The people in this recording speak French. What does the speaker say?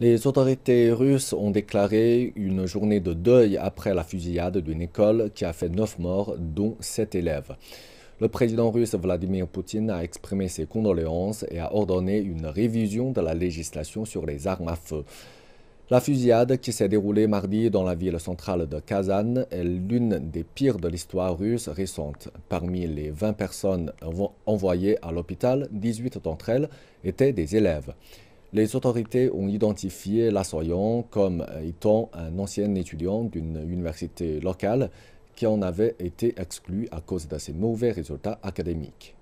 Les autorités russes ont déclaré une journée de deuil après la fusillade d'une école qui a fait neuf morts, dont sept élèves. Le président russe Vladimir Poutine a exprimé ses condoléances et a ordonné une révision de la législation sur les armes à feu. La fusillade qui s'est déroulée mardi dans la ville centrale de Kazan est l'une des pires de l'histoire russe récente. Parmi les 20 personnes envoyées à l'hôpital, 18 d'entre elles étaient des élèves. Les autorités ont identifié l'assaillant comme étant un ancien étudiant d'une université locale qui en avait été exclu à cause de ses mauvais résultats académiques.